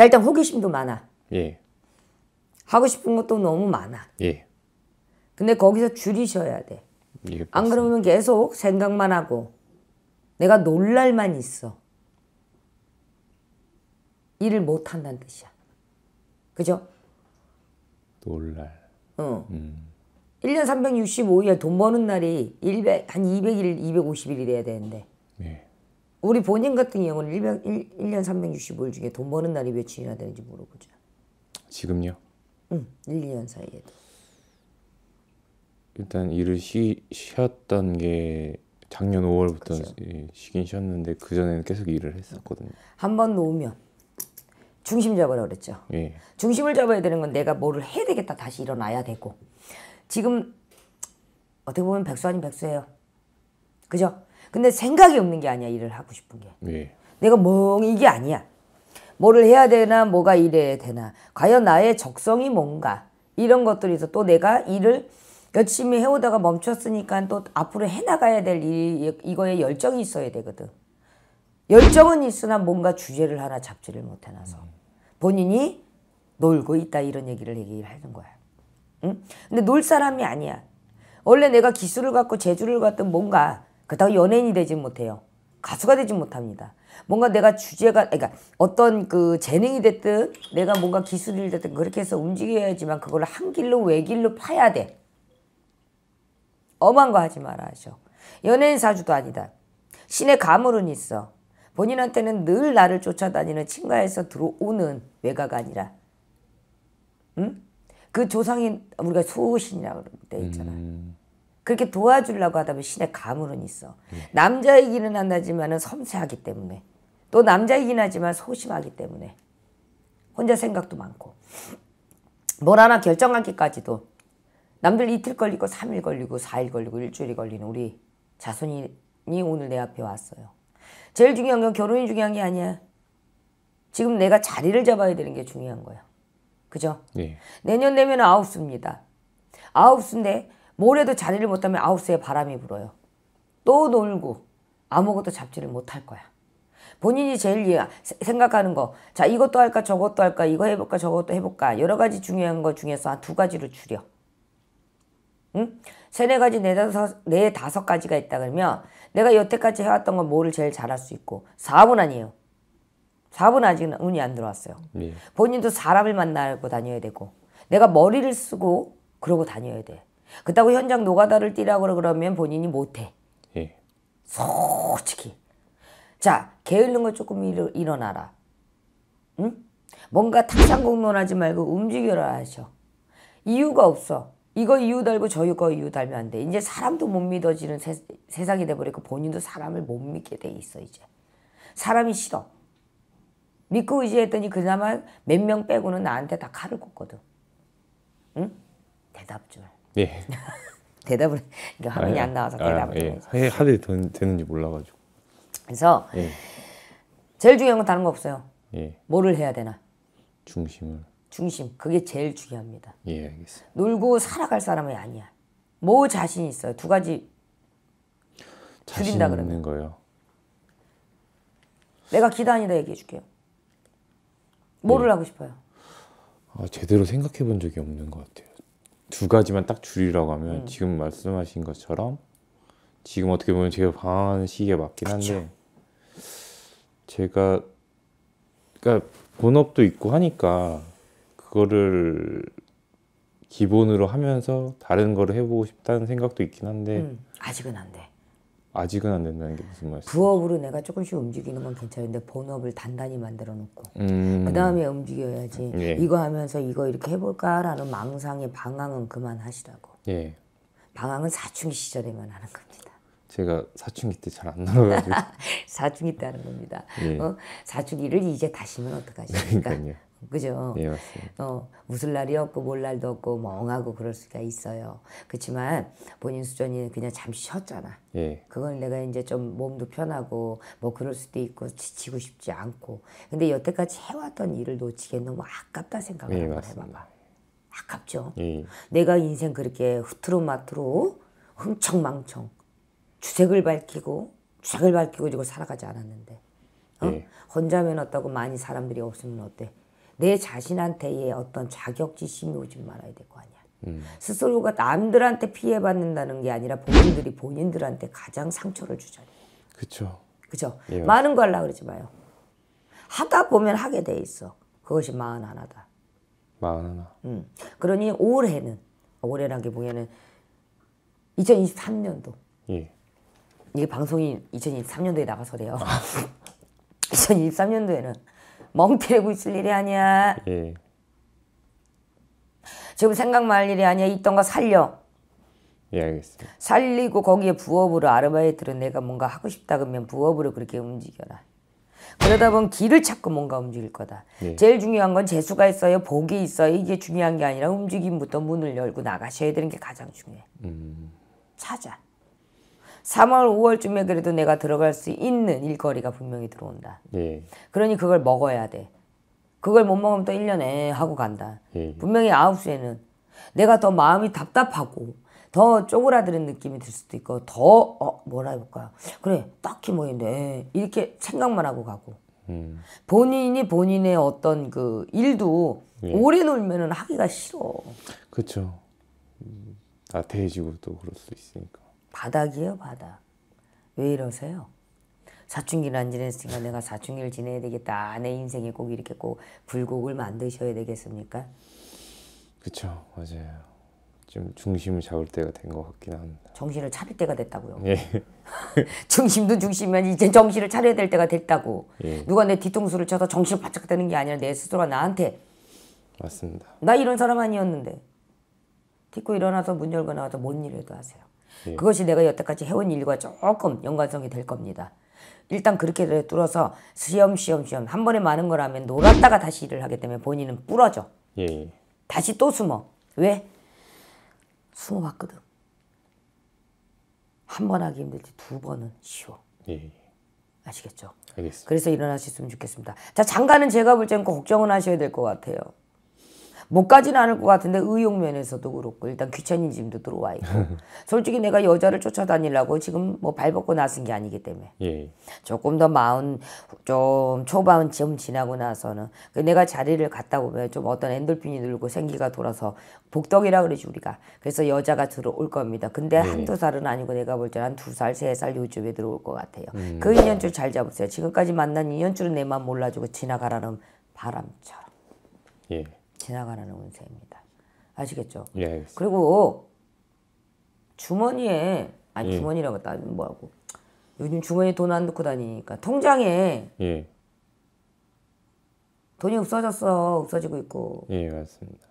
제 일단 호기심도 많아. 예. 하고 싶은 것도 너무 많아. 예. 근데 거기서 줄이셔야 돼. 예, 안 그러면 계속 생각만 하고 내가 놀랄만 있어. 일을 못 한다는 뜻이야. 그죠? 놀랄. 어. 음. 1년 365일 돈 버는 날이 100, 한 200일, 250일이 돼야 되는데. 예. 우리 본인 같은 경우는 1 0 1, 년 365일 중에 돈 버는 날이 며칠이나 되는지 물어보자. 지금요? 응, 1, 2년 사이에도. 일단 일을 쉬, 쉬었던 게 작년 5월부터 그렇죠. 쉬긴 쉬었는데 그 전에는 계속 일을 했었거든요. 한 번 놓으면 중심 잡으라 그랬죠. 예. 중심을 잡아야 되는 건 내가 뭐를 해야 되겠다 다시 일어나야 되고 지금 어떻게 보면 백수 아닌 백수예요. 그죠? 근데 생각이 없는 게 아니야 일을 하고 싶은 게. 예. 내가 멍이 게 아니야. 뭐를 해야 되나 뭐가 이래야 되나 과연 나의 적성이 뭔가 이런 것들에서 또 내가 일을 열심히 해오다가 멈췄으니까 또 앞으로 해나가야 될 일, 이거에 열정이 있어야 되거든. 열정은 있으나 뭔가 주제를 하나 잡지를 못해놔서 음. 본인이 놀고 있다 이런 얘기를 얘기를 하는 거야. 응? 근데 놀 사람이 아니야. 원래 내가 기술을 갖고 재주를 갖든 뭔가 그렇다고 연예인이 되지 못해요. 가수가 되지 못합니다. 뭔가 내가 주제가 그러니까 어떤 그 재능이 됐든 내가 뭔가 기술이 됐든 그렇게 해서 움직여야지만 그걸 한 길로 외길로 파야 돼. 엄한 거 하지 마라 하죠. 연예인 사주도 아니다. 신의 가물은 있어. 본인한테는 늘 나를 쫓아다니는 친가에서 들어오는 외가가 아니라 응? 그 조상인 우리가 소신이라고 돼 있잖아. 음. 그렇게 도와주려고 하다 보면 신의 가물은 있어. 음. 남자이기는 한다지만 섬세하기 때문에 또 남자이긴 하지만 소심하기 때문에 혼자 생각도 많고 뭘 하나 결정하기까지도 남들 이틀 걸리고 3일 걸리고 4일 걸리고 일주일이 걸리는 우리 자손이 오늘 내 앞에 왔어요. 제일 중요한 건 결혼이 중요한 게 아니야. 지금 내가 자리를 잡아야 되는 게 중요한 거야. 그죠? 예. 내년 되면 아홉 수입니다. 아홉 수인데 모래도 자리를 못하면 아홉시에 바람이 불어요. 또 놀고 아무것도 잡지를 못할 거야. 본인이 제일 이해, 생각하는 거, 자 이것도 할까 저것도 할까 이거 해볼까 저것도 해볼까 여러 가지 중요한 것 중에서 한 두 가지로 줄여. 응? 세네 가지 네 다섯 네 다섯 가지가 있다 그러면 내가 여태까지 해왔던 건 뭐를 제일 잘할 수 있고 4분 아니에요. 4분 아직은 운이 안 들어왔어요. 예. 본인도 사람을 만나고 다녀야 되고 내가 머리를 쓰고 그러고 다녀야 돼. 그렇다고 현장 노가다를 뛰라고 그러면 본인이 못해. 예. 솔직히. 자, 게을른 거 조금 일, 일어나라. 응? 뭔가 탁상공론하지 말고 움직여라 하셔. 이유가 없어. 이거 이유 달고 저 이거 이유 달면 안 돼. 이제 사람도 못 믿어지는 세, 상이 돼버리고 본인도 사람을 못 믿게 돼 있어 이제. 사람이 싫어. 믿고 의지했더니 그나마 몇 명 빼고는 나한테 다 칼을 꽂거든. 응? 대답 좀. 예. 대답을 그러 화면이 아안 나와서 아, 대답을 아, 예. 해, 하되 되는지 몰라가지고. 그래서 예. 제일 중요한 건 다른 거 없어요. 예. 뭐를 해야 되나? 중심을. 중심 그게 제일 중요합니다. 예, 알겠습니다. 놀고 살아갈 사람이 아니야. 뭐 자신 있어요? 두 가지 줄인다 그러는 거예요. 내가 기다니다 얘기해 줄게요. 뭐를 네. 하고 싶어요? 아, 제대로 생각해 본 적이 없는 것 같아요. 두 가지만 딱 줄이라고 하면 음. 지금 말씀하신 것처럼 지금 어떻게 보면 제가 방황하는 시기에 맞긴 한데 그쵸. 제가 그러니까 본업도 있고 하니까 그거를 기본으로 하면서 다른 거를 해보고 싶다는 생각도 있긴 한데 음, 아직은 안 돼. 아직은 안 된다는 게 무슨 말씀? 부업으로 내가 조금씩 움직이는 건 괜찮은데 본업을 단단히 만들어 놓고 음... 그 다음에 움직여야지. 예. 이거 하면서 이거 이렇게 해볼까라는 망상의 방황은 그만하시라고. 예. 방황은 사춘기 시절에만 하는 겁니다. 제가 사춘기 때 잘안 놀아가지고 사춘기 때 하는 겁니다. 예. 어? 사춘기를 이제 다시면 어떡하십니까? 그러니까요. 그죠? 예, 맞습니다. 어, 웃을 날이 없고 몰 날도 없고 멍하고 그럴 수가 있어요. 그렇지만 본인 수전이 그냥 잠시 쉬었잖아. 예. 그걸 내가 이제 좀 몸도 편하고 뭐 그럴 수도 있고 지치고 싶지 않고. 근데 여태까지 해왔던 일을 놓치기엔 너무 아깝다 생각을 예, 해봐봐. 아깝죠. 예. 내가 인생 그렇게 흐트로마트로 흥청망청 주색을 밝히고 주색을 밝히고 살아가지 않았는데 어? 예. 혼자면 어떻고 많이 사람들이 없으면 어때? 내 자신한테의 어떤 자격지심이 오지 말아야 될 거 아니야. 음. 스스로가 남들한테 피해받는다는 게 아니라 본인들이 본인들한테 가장 상처를 주잖아요. 그렇죠. 그렇죠. 예. 많은 걸 하려고 그러지 마요. 하다 보면 하게 돼 있어. 그것이 마흔 하나다. 마흔 하나. 음. 그러니 올해는 올해라기보기에는 2023년도. 예. 이게 방송이 2023년도에 나가서 그래요. 2023년도에는 멍 때리고 있을 일이 아니야. 예. 지금 생각 말 일이 아니야. 있던 거 살려. 예, 알겠습니다. 살리고 거기에 부업으로 아르바이트로 내가 뭔가 하고 싶다 그러면 부업으로 그렇게 움직여라. 그러다 보면 길을 찾고 뭔가 움직일 거다. 예. 제일 중요한 건 재수가 있어요, 복이 있어요. 이게 중요한 게 아니라 움직임부터 문을 열고 나가셔야 되는 게 가장 중요해. 음. 찾아. 3월, 5월쯤에 그래도 내가 들어갈 수 있는 일거리가 분명히 들어온다. 예. 그러니 그걸 먹어야 돼. 그걸 못 먹으면 또 1년에 하고 간다. 예. 분명히 9시에는 내가 더 마음이 답답하고 더 쪼그라드는 느낌이 들 수도 있고 더 어, 뭐라 해볼까 그래 딱히 뭐인데 이렇게 생각만 하고 가고 음. 본인이 본인의 어떤 그 일도 예. 오래 놀면은 하기가 싫어. 그렇죠. 나태해지고 또 그럴 수 있으니까. 바닥이에요 바닥. 왜 이러세요? 사춘기를 안 지냈으니까 내가 사춘기를 지내야 되겠다. 내 인생이 꼭 이렇게 꼭 불곡을 만드셔야 되겠습니까? 그렇죠 맞아요. 좀 중심을 잡을 때가 된 것 같긴 한데. 정신을 차릴 때가 됐다고요. 예. 중심도 중심이면 이제 정신을 차려야 될 때가 됐다고. 예. 누가 내 뒤통수를 쳐서 정신 바짝 드는 게 아니라 내 스스로가 나한테. 맞습니다. 나 이런 사람 아니었는데. 딛고 일어나서 문 열고 나와서 뭔일이라 하세요. 예. 그것이 내가 여태까지 해온 일과 조금 연관성이 될 겁니다. 일단 그렇게 뚫어서 시험 시험 시험 한 번에 많은 거라면 놀았다가 다시 일을 하기 때문에 본인은 부러져. 예. 다시 또 숨어. 왜? 숨어봤거든. 한 번 하기 힘들지 두 번은 쉬워. 예. 아시겠죠? 알겠습니다. 그래서 일어나셨으면 좋겠습니다. 자 장가는 제가 볼 때는 걱정은 하셔야 될 것 같아요. 못가진 않을 것 같은데 의욕면에서도 그렇고 일단 귀차니즘도 들어와 있고 솔직히 내가 여자를 쫓아다니려고 지금 뭐 발벗고 나선 게 아니기 때문에 예. 조금 더 마흔 좀 초반 좀 지나고 나서는 그 내가 자리를 갔다 보면 좀 어떤 엔돌핀이 늘고 생기가 돌아서 복덕이라 그러지 우리가 그래서 여자가 들어올 겁니다 근데 예. 한두 살은 아니고 내가 볼 때는 한 두 살 세 살 요즘에 들어올 것 같아요 음. 그 인연줄 잘 잡으세요 지금까지 만난 인연줄은 내만 몰라주고 지나가라는 바람처럼 예. 지나가는 운세입니다. 아시겠죠? 예. 그리고 주머니에 아니 예. 주머니라고 따면 뭐하고 요즘 주머니에 돈 안 넣고 다니니까 통장에 예. 돈이 없어졌어 없어지고 있고 예 맞습니다.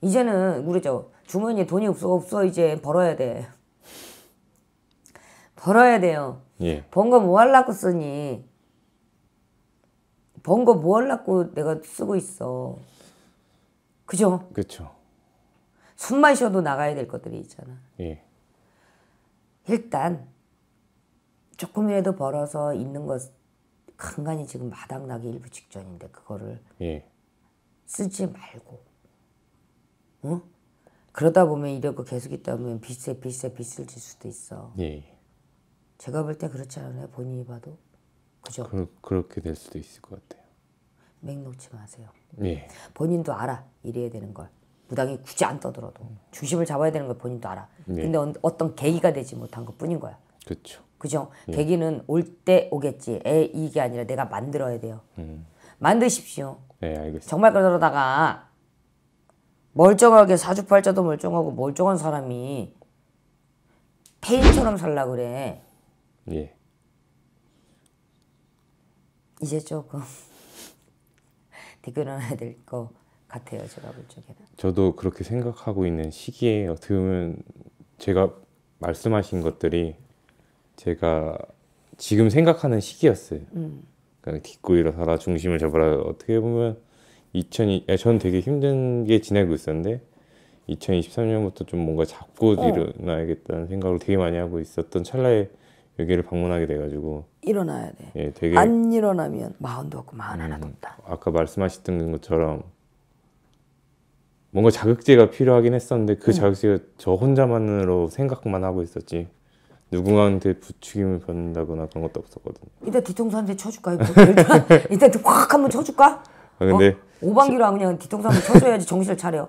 이제는 우리 저 주머니에 돈이 없어 없어 이제 벌어야 돼. 벌어야 돼요. 예. 번 거 뭐 할라고 쓰니? 번 거 뭐 할라고 내가 쓰고 있어. 그죠? 그렇죠. 숨만 쉬어도 나가야 될 것들이 있잖아. 예. 일단 조금이라도 벌어서 있는 것 간간히 지금 마당나기 일부 직전인데 그거를 예. 쓰지 말고 응? 그러다 보면 이러고 계속 있다 보면 빚에 빚에 빚을 질 수도 있어. 예. 제가 볼 때 그렇지 않아요? 본인이 봐도. 그죠? 그, 그렇게 될 수도 있을 것 같아요. 맥 놓지 마세요. 예. 본인도 알아 이래야 되는 걸 무당이 굳이 안 떠들어도 중심을 잡아야 되는 걸 본인도 알아. 예. 근데 어, 떤 계기가 되지 못한 것 뿐인 거야. 그렇죠. 그죠. 예. 계기는 올 때 오겠지. 에 이게 아니라 내가 만들어야 돼요. 음. 만드십시오. 네, 알겠습니다. 정말 그러다가 멀쩡하게 사주팔자도 멀쩡하고 멀쩡한 사람이 폐인처럼 살라 그래. 예. 이제 조금. 뒤끌어놔야 될 것 같아요. 제가 볼 적에는. 저도 그렇게 생각하고 있는 시기에 어떻게 보면 제가 말씀하신 것들이 제가 지금 생각하는 시기였어요. 음. 그러니까 딛고 일어서라 중심을 잡아라 어떻게 보면 2002, 아, 저는 되게 힘든 게 지나고 있었는데 2023년부터 좀 뭔가 잡고 어. 일어나야겠다는 생각을 되게 많이 하고 있었던 찰나에 여기를 방문하게 돼가지고 일어나야 돼. 예, 되게 안 일어나면 마흔도 없고 마흔 음, 하나도 없다. 아까 말씀하셨던 것처럼 뭔가 자극제가 필요하긴 했었는데 그 음. 자극제가 저 혼자만으로 생각만 하고 있었지. 누군가한테 부추김을 받는다거나 그런 것도 없었거든 이따 뒤통수 한 대 쳐줄까? 일단, 뭐 확 한 번 쳐줄까? 아, 근데 어? 오방기로 제... 그냥 뒤통수 한 번 쳐줘야지 정신을 차려.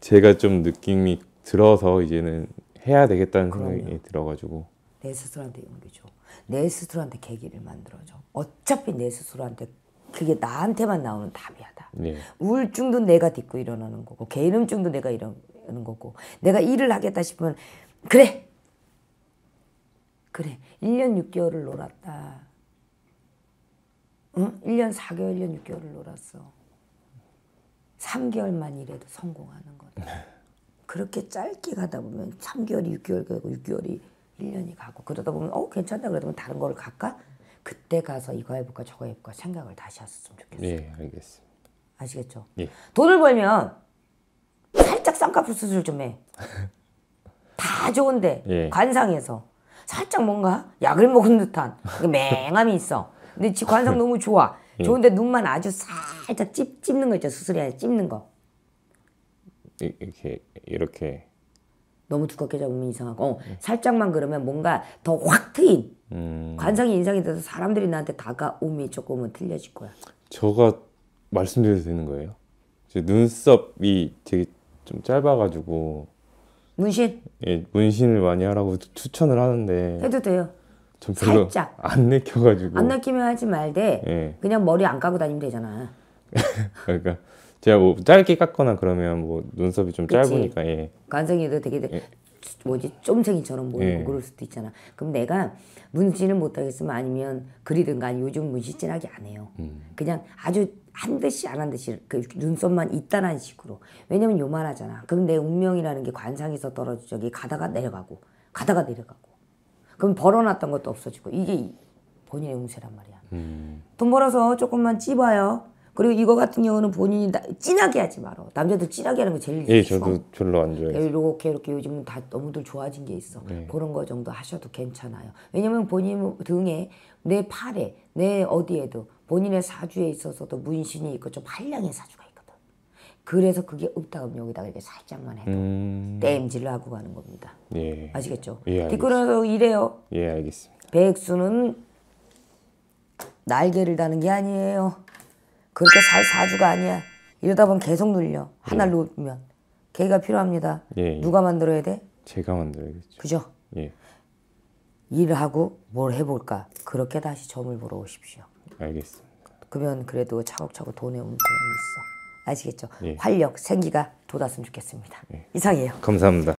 제가 좀 느낌이 들어서 이제는 해야 되겠다는 그럼요. 생각이 들어가지고 내 스스로한테 용기 줘. 내 스스로한테 계기를 만들어줘. 어차피 내 스스로한테 그게 나한테만 나오는 답이야다. 네. 예. 우울증도 내가 딛고 일어나는 거고 개인음증도 내가 일어나는 거고 내가 일을 하겠다 싶으면 그래 그래 1년 6개월을 놀았다. 응? 1년 4개월 1년 6개월을 놀았어. 3개월만 일해도 성공하는 거다. 그렇게 짧게 가다 보면 3개월이 6개월 가고 6개월이 1년이 가고 그러다 보면 어 괜찮다 그러면 다른 걸 갈까? 그때 가서 이거 해볼까 저거 해볼까 생각을 다시 하셨으면 좋겠어요. 예, 알겠습니다. 아시겠죠? 예. 돈을 벌면 살짝 쌍꺼풀 수술 좀 해. 다 좋은데 예. 관상에서 살짝 뭔가 약을 먹은 듯한 맹함이 있어. 근데 지 관상 너무 좋아. 예. 좋은데 눈만 아주 살짝 찝 찝는 거 있죠 수술해야 찝는 거. 이렇게 이렇게 너무 두껍게 잡으면 이상하고 어, 음. 살짝만 그러면 뭔가 더 확 트인 음. 관상이 인상이 돼서 사람들이 나한테 다가옴이 조금은 틀려질 거야. 저가 말씀드려도 되는 거예요? 제 눈썹이 되게 좀 짧아가지고 문신? 예, 문신을 많이 하라고 추천을 하는데 해도 돼요. 전 별로 살짝 안 내켜가지고 안 낚이면 하지 말되 예. 그냥 머리 안 까고 다니면 되잖아. 그러니까 제가 뭐 짧게 깎거나 그러면 뭐 눈썹이 좀 그치? 짧으니까 예. 관성이도 되게 예. 뭐지 쫌생이처럼 보이고 예. 그럴 수도 있잖아. 그럼 내가 문신을 못하겠으면 아니면 그리든가 아니 요즘 문신 진하게 안 해요. 음. 그냥 아주 한 듯이 안 한 듯이 그 눈썹만 있다란 식으로. 왜냐면 요만하잖아. 그럼 내 운명이라는 게 관상에서 떨어져 저기 가다가 내려가고 가다가 내려가고. 그럼 벌어놨던 것도 없어지고 이게 본인의 운세란 말이야. 음. 돈 벌어서 조금만 찝어요. 그리고 이거 같은 경우는 본인이 나, 진하게 하지 말어. 남자들 진하게 하는 거 제일 싫어. 예, 저도 별로 안 좋아해요. 예, 이렇게 이렇게 요즘다 너무들 좋아진 게 있어. 네. 그런 거 정도 하셔도 괜찮아요. 왜냐면 본인 등에 내 팔에 내 어디에도 본인의 사주에 있어서도 문신이 있고 좀 한량의 사주가 있거든. 그래서 그게 읍다음 여기다 이렇게 살짝만 해도 음. 땜질을 하고 가는 겁니다. 예. 아시겠죠? 예, 뒷걸음으 이래요. 예, 알겠습니다. 백수는 날개를 다는 게 아니에요. 그렇게 살 사주가 아니야. 이러다 보면 계속 눌려. 하나 예. 놓으면. 계기가 필요합니다. 예, 예. 누가 만들어야 돼? 제가 만들어야겠죠. 그죠? 예. 일하고 뭘 해볼까? 그렇게 다시 점을 보러 오십시오. 알겠습니다. 그러면 그래도 차곡차곡 돈의 움직임이 음, 있어. 아시겠죠? 예. 활력, 생기가 돋았으면 좋겠습니다. 예. 이상이에요. 감사합니다.